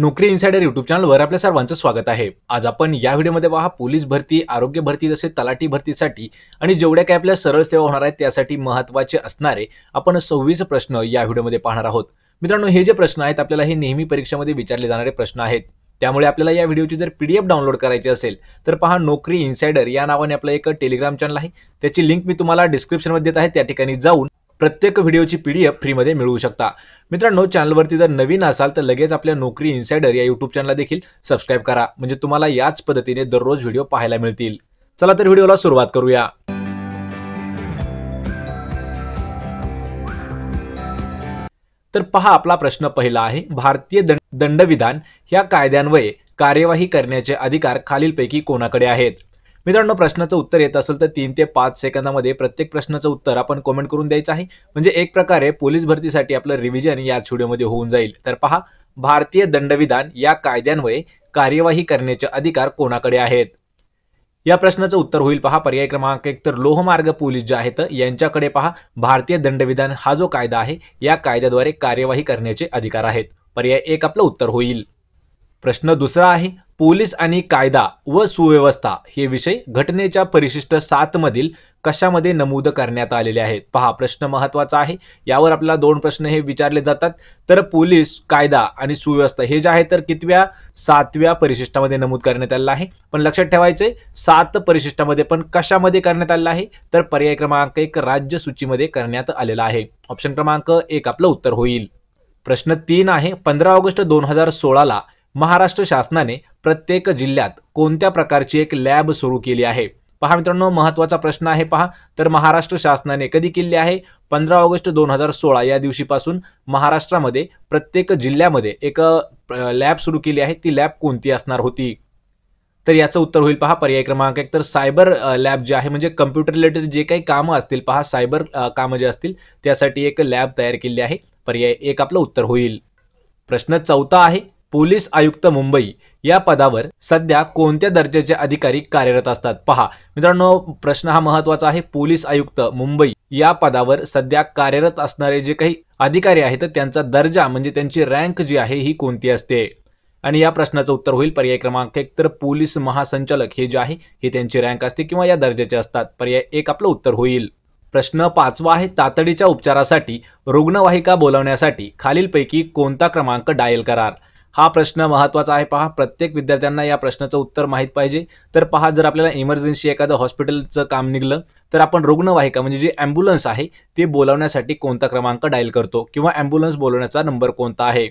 नोकरी insider YouTube चॅनलवर आपल्या सर्वांचं स्वागत आहे आज आपण या व्हिडिओमध्ये पहा पोलीस भरती आरोग्य भरती तसेच तलाठी भरतीसाठी आणि जेवढ्या काही आपल्या सरळ सेवा होणार आहेत त्यासाठी महत्त्वाचे असणारे आपण सव्वीस प्रश्न या व्हिडिओमध्ये पाहणार आहोत मित्रांनो हे जे प्रश्न आहेत आपल्याला हे नेहमी परीक्षेमध्ये विचारले जाणारे प्रश्न आहेत त्यामुळे आपल्याला या व्हिडिओची जर पी डी एफ डाउनलोड करायची असेल तर पहा नोकरी इन्सायडर या नावाने आपलं एक टेलिग्राम चॅनल आहे त्याची लिंक मी तुम्हाला डिस्क्रिप्शनमध्ये देत आहे त्या ठिकाणी जाऊन प्रत्येक व्हिडिओची पी डी एफ फ्रीमध्ये मिळवू शकता मित्रांनो चॅनलवरती जर नवीन असाल तर लगेच आपल्या नोकरी इन्सायडर या यूट्यूब चॅनल देखील सबस्क्राईब करा म्हणजे तुम्हाला याच पद्धतीने दररोज व्हिडिओ पाहायला मिळतील चला तर व्हिडिओला सुरुवात करूया तर पहा आपला प्रश्न पहिला आहे भारतीय दंडविधान या कायद्यान्वये कार्यवाही करण्याचे अधिकार खालीलपैकी कोणाकडे आहेत मित्रांनो प्रश्नाचं उत्तर येत असेल तर तीन ते पाच सेकंदामध्ये प्रत्येक प्रश्नाचं उत्तर आपण कमेंट करून द्यायचं आहे म्हणजे एक प्रकारे पोलीस भरतीसाठी आपलं रिव्हिजन याच व्हिडिओमध्ये होऊन जाईल तर पहा भारतीय दंडविधान या कायद्यांमुळे कार्यवाही करण्याचे अधिकार कोणाकडे आहेत या प्रश्नाचं उत्तर होईल पहा पर्याय क्रमांक एक तर लोहमार्ग पोलीस जे आहेत यांच्याकडे पहा भारतीय दंडविधान हा जो कायदा आहे या कायद्याद्वारे कार्यवाही करण्याचे अधिकार आहेत पर्याय एक आपलं उत्तर होईल प्रश्न दुसरा आहे पोलीस आणि कायदा व सुव्यवस्था हे विषय घटनेच्या परिशिष्ट सातमधील कशामध्ये नमूद करण्यात आलेले आहेत पहा प्रश्न महत्त्वाचा आहे यावर आपल्याला दोन प्रश्न हे विचारले जातात तर पोलीस कायदा आणि सुव्यवस्था हे जे आहे तर कितव्या सातव्या परिशिष्टामध्ये नमूद करण्यात आलेलं आहे पण लक्षात ठेवायचे सात परिशिष्टामध्ये पण कशामध्ये करण्यात आलेलं आहे तर पर्याय क्रमांक एक राज्य सूचीमध्ये करण्यात आलेला आहे ऑप्शन क्रमांक एक आपलं उत्तर होईल प्रश्न तीन आहे पंधरा ऑगस्ट दोन हजार सोळाला महाराष्ट्र शासनाने प्रत्येक जिल्ह्यात कोणत्या प्रकारची एक लॅब सुरू केली आहे पहा मित्रांनो महत्वाचा प्रश्न आहे पहा तर महाराष्ट्र शासनाने कधी केले आहे पंधरा ऑगस्ट दोन हजार सोळा या दिवशीपासून महाराष्ट्रामध्ये प्रत्येक जिल्ह्यामध्ये एक लॅब सुरू केली आहे ती लॅब कोणती असणार होती तर याचं उत्तर होईल पहा पर्याय क्रमांक एक तर सायबर लॅब जे आहे म्हणजे कम्प्युटर रिलेटेड जे काही कामं असतील पहा सायबर कामं जे असतील त्यासाठी एक लॅब तयार केली आहे पर्याय एक आपलं उत्तर होईल प्रश्न चौथा आहे पोलीस आयुक्त मुंबई या पदावर सध्या कोणत्या दर्जाचे अधिकारी कार्यरत असतात पहा मित्रांनो प्रश्न हा महत्वाचा आहे पोलीस आयुक्त मुंबई या पदावर सध्या कार्यरत असणारे जे काही अधिकारी आहेत त्यांचा दर्जा म्हणजे त्यांची रँक जी आहे ही कोणती असते आणि या प्रश्नाचं उत्तर होईल पर्याय क्रमांक एक तर पोलीस महासंचालक हे जे आहे हे त्यांची रँक असते किंवा या दर्जाचे असतात पर्याय एक आपलं उत्तर होईल प्रश्न पाचवा आहे तातडीच्या उपचारासाठी रुग्णवाहिका बोलावण्यासाठी खालीलपैकी कोणता क्रमांक डायल करार हा प्रश्न महत्त्वाचा आहे पहा प्रत्येक विद्यार्थ्यांना या प्रश्नाचं उत्तर माहीत पाहिजे तर पहा जर आपल्याला इमर्जन्सी एखादं हॉस्पिटलचं काम निघलं तर आपण रुग्णवाहिका म्हणजे जी ॲम्ब्युलन्स आहे ते बोलावण्यासाठी कोणता क्रमांक डायल करतो किंवा ॲम्ब्युलन्स बोलवण्याचा नंबर कोणता आहे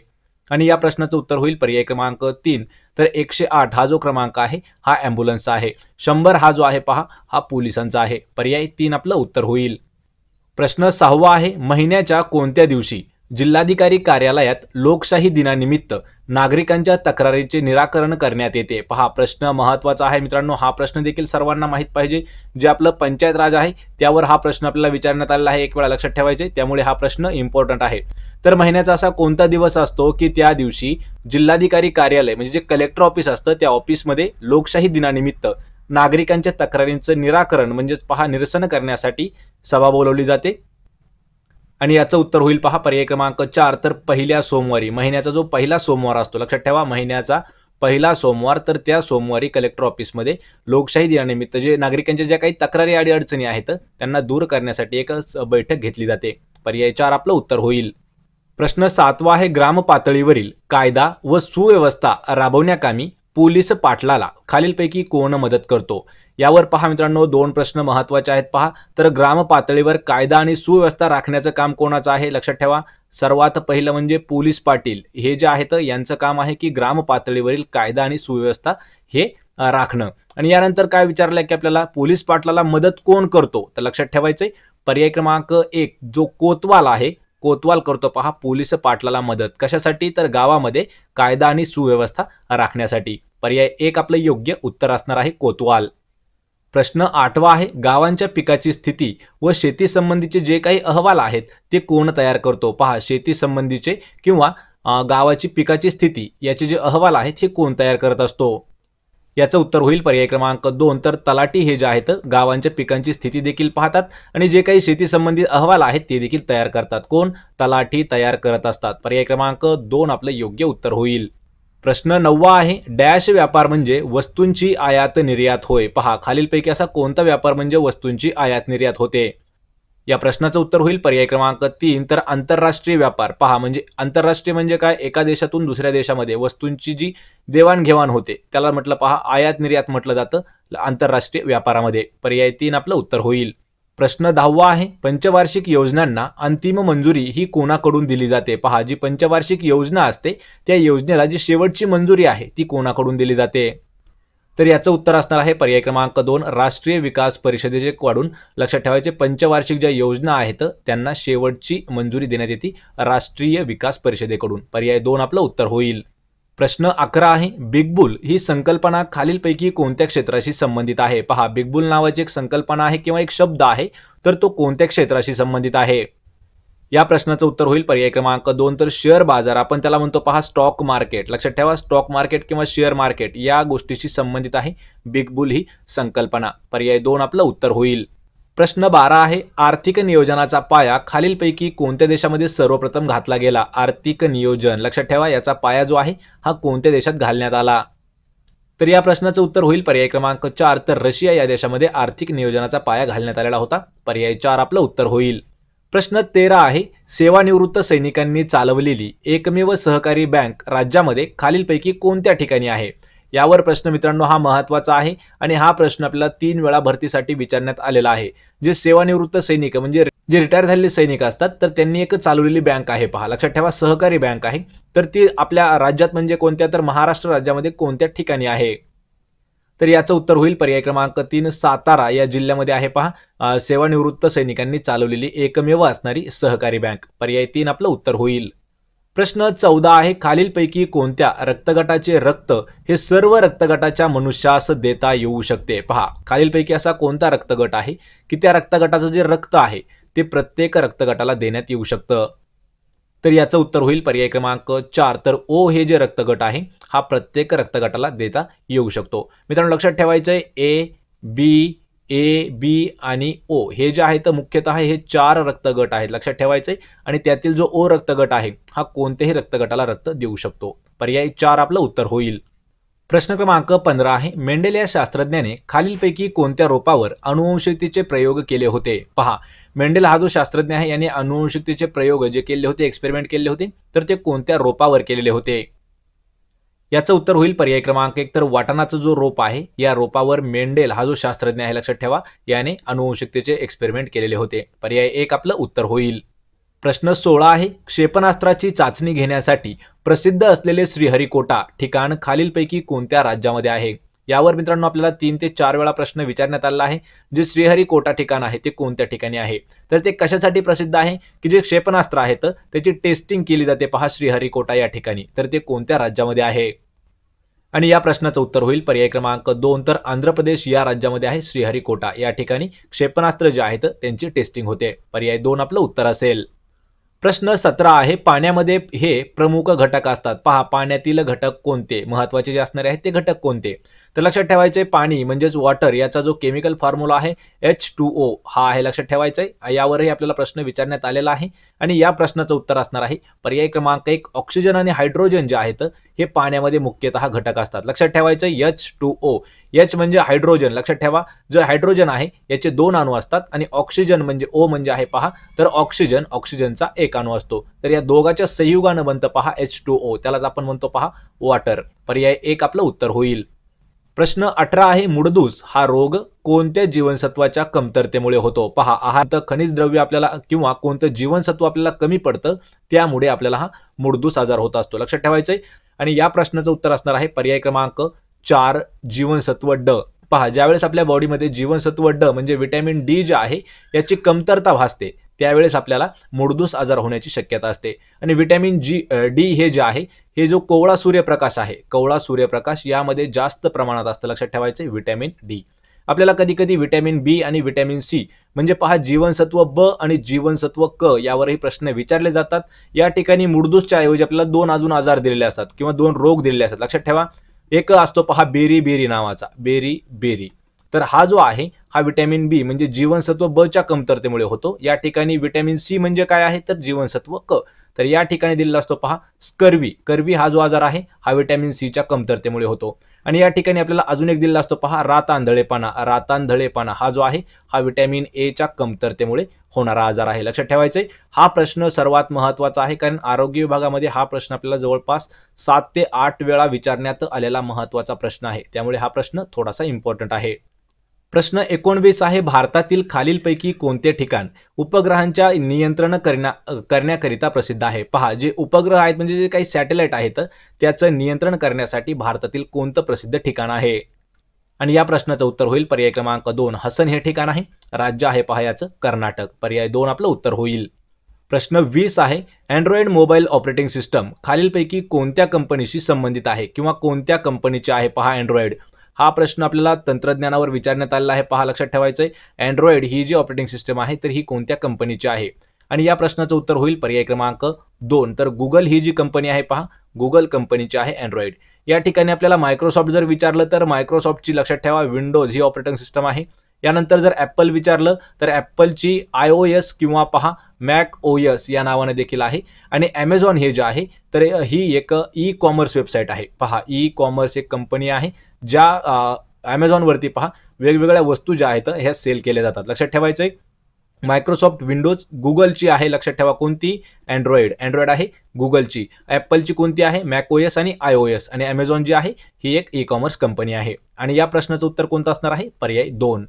आणि या प्रश्नाचं उत्तर होईल पर्याय क्रमांक तीन तर एकशे आठ हा जो क्रमांक आहे हा ॲम्ब्युलन्सचा आहे शंभर हा जो आहे पहा हा पोलिसांचा आहे पर्याय तीन आपलं उत्तर होईल प्रश्न सहावा आहे महिन्याच्या कोणत्या दिवशी जिल्हाधिकारी कार्यालयात लोकशाही दिनानिमित्त नागरिकांच्या तक्रारीचे निराकरण करण्यात येते पहा प्रश्न महत्त्वाचा आहे मित्रांनो हा प्रश्न देखील सर्वांना माहीत पाहिजे जे आपलं पंचायत राज आहे त्यावर हा प्रश्न आपल्याला विचारण्यात आलेला आहे एक वेळा लक्षात ठेवायचे त्यामुळे हा प्रश्न इम्पॉर्टंट आहे तर महिन्याचा असा कोणता दिवस असतो की त्या दिवशी जिल्हाधिकारी कार्यालय म्हणजे जे कलेक्टर ऑफिस असतं त्या ऑफिसमध्ये लोकशाही दिनानिमित्त नागरिकांच्या तक्रारींचं निराकरण म्हणजेच पहा निरसन करण्यासाठी सभा बोलवली जाते आणि याचं उत्तर होईल पहा पर्याय क्रमांक चार तर पहिल्या सोमवारी महिन्याचा जो पहिला सोमवार असतो लक्षात ठेवा महिन्याचा पहिला सोमवार तर त्या सोमवारी कलेक्टर ऑफिसमध्ये लोकशाही दिनानिमित्त जे नागरिकांच्या ज्या काही तक्रारी आणि अडचणी आहेत त्यांना दूर करण्यासाठी एक बैठक घेतली जाते पर्याय चार आपलं उत्तर होईल प्रश्न सातवा आहे ग्राम पातळीवरील कायदा व सुव्यवस्था राबवण्याकामी पोलीस पाटलाला खालीलपैकी कोण मदत करतो यावर पहा मित्रांनो दोन प्रश्न महत्त्वाचे आहेत पहा तर ग्राम पातळीवर कायदा आणि सुव्यवस्था राखण्याचं काम कोणाचं आहे लक्षात ठेवा सर्वात पहिलं म्हणजे पोलीस पाटील हे जे आहेत यांचं काम आहे की ग्राम पातळीवरील कायदा आणि सुव्यवस्था हे राखणं आणि यानंतर काय विचारलं की आपल्याला पोलीस पाटलाला मदत कोण करतो तर लक्षात ठेवायचंय पर्याय क्रमांक एक जो कोतवाल आहे कोतवाल करतो पहा पोलीस पाटलाला मदत कशासाठी तर गावामध्ये कायदा आणि सुव्यवस्था राखण्यासाठी पर्याय एक आपलं योग्य उत्तर असणार आहे कोतवाल प्रश्न आठवा आहे गावांच्या पिकाची स्थिती व शेतीसंबंधीचे जे काही अहवाल आहेत ते कोण तयार करतो पहा शेतीसंबंधीचे किंवा गावाची पिकाची स्थिती याचे जे अहवाल आहेत हे कोण तयार करत असतो याचं उत्तर होईल पर्याय क्रमांक दोन तर तलाटी हे जे आहेत गावांच्या पिकांची स्थिती देखील पाहतात आणि जे काही शेती संबंधित अहवाल आहेत ते देखील तयार करतात कोण तलाठी तयार करत असतात पर्याय क्रमांक दोन आपलं योग्य उत्तर होईल प्रश्न नववा आहे डॅश व्यापार म्हणजे वस्तूंची आयात निर्यात होय पहा खालीलपैकी असा कोणता व्यापार म्हणजे वस्तूंची आयात निर्यात होते या प्रश्नाचं उत्तर होईल पर्याय क्रमांक तीन तर आंतरराष्ट्रीय व्यापार पहा म्हणजे आंतरराष्ट्रीय म्हणजे काय एका देशातून दुसऱ्या देशामध्ये वस्तूंची जी देवाणघेवाण होते त्याला म्हटलं पहा आयात निर्यात म्हटलं जातं आंतरराष्ट्रीय व्यापारामध्ये पर्याय तीन आपलं उत्तर होईल प्रश्न दहावा आहे पंचवार्षिक योजनांना अंतिम मंजुरी ही कोणाकडून दिली जाते पहा जी पंचवार्षिक योजना असते त्या योजनेला जी शेवटची मंजुरी आहे ती कोणाकडून दिली जाते तर याचं उत्तर असणार आहे पर्याय क्रमांक दोन राष्ट्रीय विकास परिषदेचे काढून लक्षात ठेवायचे पंचवार्षिक ज्या योजना आहेत त्यांना शेवटची मंजुरी देण्यात येते राष्ट्रीय विकास परिषदेकडून पर्याय दोन आपलं उत्तर होईल प्रश्न अकरा आहे बिग बुल ही संकल्पना खालीलपैकी कोणत्या क्षेत्राशी संबंधित आहे पहा बिगबुल नावाची एक संकल्पना आहे किंवा एक शब्द आहे तर तो कोणत्या क्षेत्राशी संबंधित आहे या प्रश्नाचं उत्तर होईल पर्याय क्रमांक दोन तर शेअर बाजार आपण त्याला म्हणतो पहा स्टॉक मार्केट लक्षात ठेवा स्टॉक मार्केट किंवा शेअर मार्केट या गोष्टीशी संबंधित आहे बिग बुल ही संकल्पना पर्याय दोन आपलं उत्तर होईल प्रश्न बारा आहे आर्थिक नियोजनाचा पाया खालीलपैकी कोणत्या देशामध्ये सर्वप्रथम घातला गेला आर्थिक नियोजन लक्षात ठेवा याचा पाया जो आहे हा कोणत्या देशात घालण्यात आला तर या प्रश्नाचं उत्तर होईल पर्याय क्रमांक चार तर रशिया या देशामध्ये आर्थिक नियोजनाचा पाया घालण्यात आलेला होता पर्याय चार आपलं उत्तर होईल प्रश्न तेरा आहे सेवानिवृत्त सैनिकांनी चालवलेली एकमेव सहकारी बँक राज्यामध्ये खालीलपैकी कोणत्या ठिकाणी आहे यावर प्रश्न मित्रांनो हा महत्वाचा आहे आणि हा प्रश्न आपल्याला तीन वेळा भरतीसाठी विचारण्यात आलेला आहे जे सेवानिवृत्त सैनिक म्हणजे जे रिटायर झालेले सैनिक असतात तर त्यांनी एक चालवलेली बँक आहे पहा लक्षात ठेवा सहकारी बँक आहे तर ती आपल्या राज्यात म्हणजे कोणत्या तर महाराष्ट्र राज्यामध्ये कोणत्या ठिकाणी आहे तर याचं उत्तर होईल पर्याय क्रमांक तीन सातारा या जिल्ह्यामध्ये आहे पहा सेवानिवृत्त सैनिकांनी चालवलेली एकमेव असणारी सहकारी बँक पर्याय तीन आपलं उत्तर होईल प्रश्न चौदा आहे खालीलपैकी कोणत्या रक्तगटाचे रक्त हे सर्व रक्तगटाच्या मनुष्यास देता येऊ शकते पहा खालीलपैकी असा कोणता रक्तगट आहे की त्या रक्तगटाचं जे रक्त आहे ते प्रत्येक रक्तगटाला देण्यात येऊ शकतं तर याचं उत्तर होईल पर्याय क्रमांक चार तर ओ हे जे रक्तगट आहे हा प्रत्येक रक्तगटाला देता येऊ शकतो मित्रांनो लक्षात ठेवायचं आहे ए बी ए बी आणि ओ हे जे आहे तर मुख्यतः हे चार रक्तगट आहेत लक्षात ठेवायचे आणि त्यातील जो ओ रक्तगट आहे हा कोणत्याही रक्तगटाला रक्त देऊ शकतो पर्याय चार आपलं उत्तर होईल प्रश्न क्रमांक पंधरा आहे मेंडेल या शास्त्रज्ञाने खालीलपैकी कोणत्या रोपावर अनुवंशिकतेचे प्रयोग केले होते पहा मेंडेल हा जो शास्त्रज्ञ आहे याने अनुवंशिकतेचे प्रयोग जे केले होते एक्सपेरिमेंट केले होते तर ते कोणत्या रोपावर केलेले होते याचं उत्तर होईल पर्याय क्रमांक एक तर वाटाणाचा जो रोप आहे या रोपावर मेंडेल हा जो शास्त्रज्ञ आहे लक्षात ठेवा याने अनुवंशिकतेचे एक्सपेरिमेंट केलेले होते पर्याय एक आपलं उत्तर होईल प्रश्न सोळा आहे क्षेपणास्त्राची चाचणी घेण्यासाठी प्रसिद्ध असलेले श्रीहरिकोटा ठिकाण खालीलपैकी कोणत्या राज्यामध्ये आहे यावर मित्रांनो आपल्याला तीन ते चार वेळा प्रश्न विचारण्यात आला आहे जे श्रीहरिकोटा ठिकाण आहे ते कोणत्या ठिकाणी आहे तर ते कशासाठी प्रसिद्ध आहे की जे क्षेपणास्त्र आहेत त्याची टेस्टिंग केली जाते पहा श्रीहरिकोटा या ठिकाणी तर ते कोणत्या राज्यामध्ये आहे आणि या प्रश्नाचं उत्तर होईल पर्याय क्रमांक दोन तर आंध्र प्रदेश या राज्यामध्ये आहे श्रीहरिकोटा या ठिकाणी क्षेपणास्त्र जे आहेत त्यांची टेस्टिंग होते पर्याय दोन आपलं उत्तर असेल प्रश्न सतरा आहे पाण्यामध्ये हे प्रमुख घटक असतात पहा पाण्यातील घटक कोणते महत्वाचे जे असणारे आहेत ते घटक कोणते तर लक्षात ठेवायचे पाणी म्हणजेच वॉटर याचा जो केमिकल फॉर्म्युला आहे एच टू ओ हा आहे लक्षात ठेवायचा आहे यावरही आपल्याला प्रश्न विचारण्यात आलेला आहे आणि या प्रश्नाचं उत्तर असणार आहे पर्याय क्रमांक एक ऑक्सिजन आणि हायड्रोजन जे आहेत हे पाण्यामध्ये मुख्यतः घटक असतात लक्षात ठेवायचं एच टू ओ एच म्हणजे हायड्रोजन लक्षात ठेवा जो हायड्रोजन आहे याचे दोन अणू असतात आणि ऑक्सिजन म्हणजे ओ म्हणजे आहे पहा तर ऑक्सिजन ऑक्सिजनचा एक अणू असतो तर या दोघाच्या संयुगानं बनतं पहा एच टू ओ त्यालाच आपण म्हणतो पहा वॉटर पर्याय एक आपलं उत्तर होईल प्रश्न अठरा आहे मुडदूस हा रोग कोणत्या जीवनसत्वाच्या कमतरतेमुळे होतो पहा आहार खनिज द्रव्य आपल्याला किंवा कोणतं जीवनसत्व आपल्याला कमी पडतं त्यामुळे आपल्याला हा मुडदूस आजार होत असतो लक्षात ठेवायचंय आणि या प्रश्नाचं उत्तर असणार आहे पर्याय क्रमांक चार जीवनसत्व ड पहा ज्यावेळेस आपल्या बॉडीमध्ये जीवनसत्व ड म्हणजे व्हिटॅमिन डी जे आहे याची कमतरता भासते त्यावेळेस आपल्याला मुडदूस आजार होण्याची शक्यता असते आणि व्हिटॅमिन जी डी हे जे आहे हे जो कोवळा सूर्यप्रकाश आहे कोवळा सूर्यप्रकाश यामध्ये जास्त प्रमाणात असतं लक्षात ठेवायचं व्हिटॅमिन डी आपल्याला कधी कधी व्हिटॅमिन बी आणि व्हिटॅमिन सी म्हणजे पहा जीवनसत्व ब आणि जीवनसत्व क यावरही प्रश्न विचारले जातात या ठिकाणी मुडदूसच्या ऐवजी आपल्याला दोन अजून आजार दिलेले असतात किंवा दोन रोग दिलेले असतात लक्षात ठेवा एक असतो पहा बेरी बेरी नावाचा बेरी बेरी तर हा जो आहे हा विटॅमिन बी म्हणजे जीवनसत्व ब च्या कमतरतेमुळे होतो या ठिकाणी विटॅमिन सी म्हणजे काय आहे तर जीवनसत्व क तर या ठिकाणी दिलेला असतो पहा स्कर्वी कर्वी हा जो आजार आहे हा विटॅमिन सीच्या कमतरतेमुळे होतो आणि या ठिकाणी आपल्याला अजून एक दिलेला असतो पहा रातांधळेपणा रातांधळेपणा हा जो आहे हा विटॅमिन एच्या कमतरतेमुळे होणारा आजार आहे लक्षात ठेवायचं हा प्रश्न सर्वात महत्त्वाचा आहे कारण आरोग्य विभागामध्ये हा प्रश्न आपल्याला जवळपास सात ते आठ वेळा विचारण्यात आलेला महत्त्वाचा प्रश्न आहे त्यामुळे हा प्रश्न थोडासा इम्पॉर्टंट आहे प्रश्न एकोणवीस आहे भारतातील खालीलपैकी कोणते ठिकाण उपग्रहांच्या नियंत्रण करण्या करण्याकरिता प्रसिद्ध आहे पहा जे उपग्रह आहेत म्हणजे जे काही सॅटेलाइट आहेत त्याचं नियंत्रण करण्यासाठी भारतातील कोणतं प्रसिद्ध ठिकाण आहे आणि या प्रश्नाचं उत्तर होईल पर्याय क्रमांक दोन हसन हे ठिकाण आहे राज्य आहे पहा याचं कर्नाटक पर्याय दोन आपलं उत्तर होईल प्रश्न वीस आहे अँड्रॉइड मोबाईल ऑपरेटिंग सिस्टम खालीलपैकी कोणत्या कंपनीशी संबंधित आहे किंवा कोणत्या कंपनीचे आहे पहा अँड्रॉइड हा प्रश्न आपल्याला तंत्रज्ञानावर विचारण्यात आलेला आहे पहा लक्षात ठेवायचंय आहे अँड्रॉइड ही जी ऑपरेटिंग सिस्टम आहे तर ही कोणत्या कंपनीची आहे आणि या प्रश्नाचं उत्तर होईल पर्याय क्रमांक दोन तर गुगल ही जी कंपनी आहे पहा गुगल कंपनीची आहे अँड्रॉइड या ठिकाणी आपल्याला मायक्रोसॉफ्ट जर विचारलं तर मायक्रोसॉफ्टची लक्षात ठेवा विंडोज ही ऑपरेटिंग सिस्टम आहे यानंतर जर ॲपल विचारलं तर ॲपलची आय ओ एस किंवा पहा मॅक ओ एस या नावाने देखील आहे आणि ॲमेझॉन हे जे आहे तर ही एक ई कॉमर्स वेबसाईट आहे पहा ई कॉमर्स एक कंपनी आहे ज्या ॲमेझॉनवरती पहा वेगवेगळ्या वस्तू ज्या आहेत ह्या सेल केल्या जातात लक्षात ठेवायचं आहे मायक्रोसॉफ्ट विंडोज गुगलची आहे लक्षात ठेवा कोणती अँड्रॉइड अँड्रॉइड आहे गुगलची ॲपलची कोणती आहे एस आणि आय ओ एस आणि अमेझॉन जी आहे ही एक ई कॉमर्स कंपनी आहे आणि या प्रश्नाचं उत्तर कोणतं असणार आहे पर्याय दोन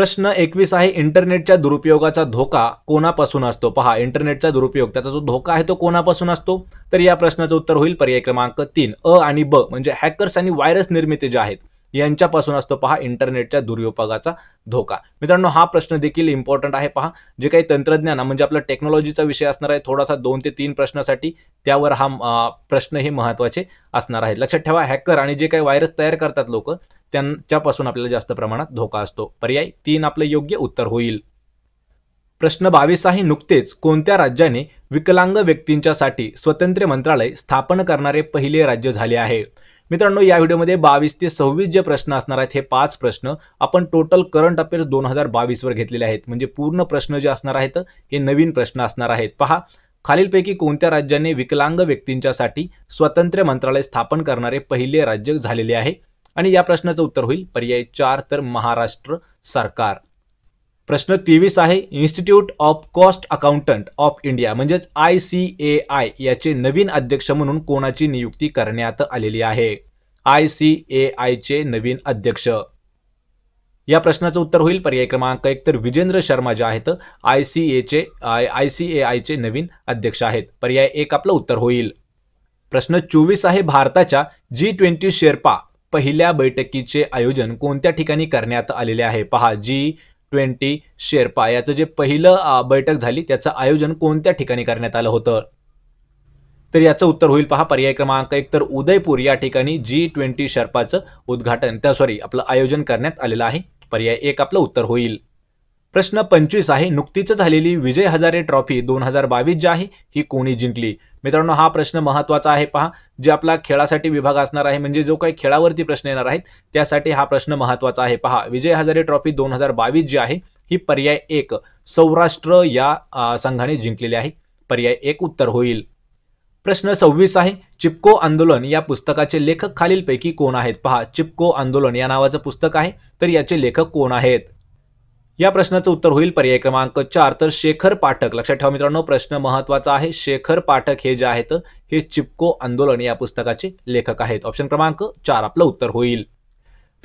प्रश्न एकवीस आहे इंटरनेटच्या दुरुपयोगाचा धोका कोणापासून असतो पहा इंटरनेटचा दुरुपयोग त्याचा जो धोका आहे तो कोणापासून असतो तर या प्रश्नाचं उत्तर होईल पर्याय क्रमांक तीन अ आणि ब म्हणजे हॅकर्स आणि व्हायरस निर्मिती जे आहेत यांच्यापासून असतो पहा इंटरनेटच्या दुरुपयोगाचा धोका मित्रांनो हा प्रश्न देखील इम्पॉर्टंट आहे पहा जे काही तंत्रज्ञान म्हणजे आपला टेक्नॉलॉजीचा विषय असणार आहे थोडासा दोन ते तीन प्रश्नासाठी त्यावर हा प्रश्न हे महत्त्वाचे असणार आहेत लक्षात ठेवा हॅकर आणि जे काही व्हायरस तयार करतात लोक त्यांच्यापासून आपल्याला जास्त प्रमाणात धोका असतो पर्याय तीन आपलं योग्य उत्तर होईल प्रश्न बावीस आहे नुकतेच कोणत्या राज्याने विकलांग व्यक्तींच्यासाठी स्वतंत्र मंत्रालय स्थापन करणारे पहिले राज्य झाले आहे मित्रांनो या व्हिडिओमध्ये बावीस ते सव्वीस जे प्रश्न असणार आहेत हे पाच प्रश्न आपण टोटल करंट अफेअर्स दोन हजार बावीसवर घेतलेले आहेत म्हणजे पूर्ण प्रश्न जे असणार आहेत हे नवीन प्रश्न असणार आहेत पहा खालीलपैकी कोणत्या राज्याने विकलांग व्यक्तींच्यासाठी स्वतंत्र मंत्रालय स्थापन करणारे पहिले राज्य झालेले आहे आणि या प्रश्नाचं उत्तर होईल पर्याय चार तर महाराष्ट्र सरकार प्रश्न तेवीस आहे Institute of Cost Accountant of India म्हणजेच आय सी ए आय याचे नवीन अध्यक्ष म्हणून कोणाची नियुक्ती करण्यात आलेली आहे आय सी ए आयचे नवीन अध्यक्ष या प्रश्नाचं उत्तर होईल पर्याय क्रमांक एक तर विजेंद्र शर्मा जे आहेत आय सी एचे आय सी ए आयचे नवीन अध्यक्ष आहेत पर्याय एक आपलं उत्तर होईल प्रश्न चोवीस आहे भारताच्या जी ट्वेंटी शेर्पा पहिल्या बैठकीचे आयोजन कोणत्या ठिकाणी करण्यात आलेले आहे पहा जी ट्वेंटी शेर्पा याचं जे पहिलं बैठक झाली त्याचं आयोजन कोणत्या ठिकाणी करण्यात आलं होतं तर याचं उत्तर होईल पहा पर्याय क्रमांक एक तर उदयपूर या ठिकाणी जी ट्वेंटी शेर्पाचं उद्घाटन त्या सॉरी आपलं आयोजन करण्यात आलेलं आहे पर्याय एक आपलं उत्तर होईल प्रश्न पंचवीस आहे नुकतीच झालेली विजय हजारे ट्रॉफी दोन हजार बावीस जी आहे ही कोणी जिंकली मित्रांनो हा प्रश्न महत्वाचा आहे पहा जे आपला खेळासाठी विभाग असणार आहे म्हणजे जो काही खेळावरती प्रश्न येणार आहेत त्यासाठी हा प्रश्न महत्वाचा आहे पहा विजय हजारे ट्रॉफी दोन हजार बावीस जी आहे ही पर्याय एक सौराष्ट्र या संघाने जिंकलेली आहे पर्याय एक उत्तर होईल प्रश्न सव्वीस आहे चिपको आंदोलन या पुस्तकाचे लेखक खालीलपैकी कोण आहेत पहा चिपको आंदोलन या नावाचं पुस्तक आहे तर याचे लेखक कोण आहेत या प्रश्नाचं उत्तर होईल पर्याय क्रमांक चार तर शेखर पाठक लक्षात ठेवा मित्रांनो प्रश्न महत्वाचा आहे शेखर पाठक हे जे आहेत हे चिपको आंदोलन या पुस्तकाचे लेखक आहेत ऑप्शन क्रमांक चार आपलं उत्तर होईल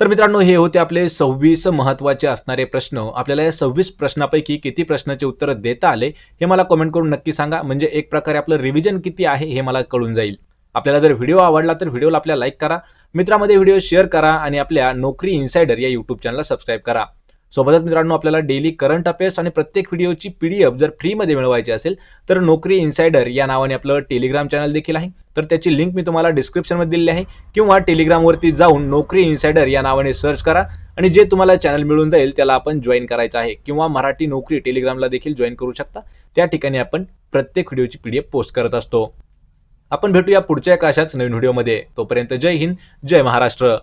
तर मित्रांनो हे होते आपले सव्वीस महत्त्वाचे असणारे प्रश्न आपल्याला या सव्वीस प्रश्नापैकी किती प्रश्नाचे उत्तर देता आले हे मला कमेंट करून नक्की सांगा म्हणजे एक प्रकारे आपलं रिव्हिजन किती आहे हे मला कळून जाईल आपल्याला जर व्हिडिओ आवडला तर व्हिडिओला आपल्या लाईक करा मित्रामध्ये व्हिडिओ शेअर करा आणि आपल्या नोकरी इन्सायडर या यूट्यूब चॅनलला सबस्क्राईब करा सोबतच मित्रांनो आपल्याला डेली करंट अफेअर्स आणि प्रत्येक व्हिडिओची पी डी एफ जर फ्रीमध्ये मिळवायची असेल तर नोकरी इन्सायडर या नावाने आपलं टेलिग्राम चॅनल देखील आहे तर त्याची लिंक मी तुम्हाला डिस्क्रिप्शनमध्ये दिली आहे किंवा टेलिग्रामवरती जाऊन नोकरी इन्सायडर या नावाने सर्च करा आणि जे तुम्हाला चॅनल मिळून जाईल त्याला आपण जॉईन करायचं आहे किंवा मराठी नोकरी टेलिग्रामला देखील जॉईन करू शकता त्या ठिकाणी आपण प्रत्येक व्हिडिओची पी डी एफ पोस्ट करत असतो आपण भेटूया पुढच्या एका अशाच नवीन व्हिडिओमध्ये तोपर्यंत जय हिंद जय महाराष्ट्र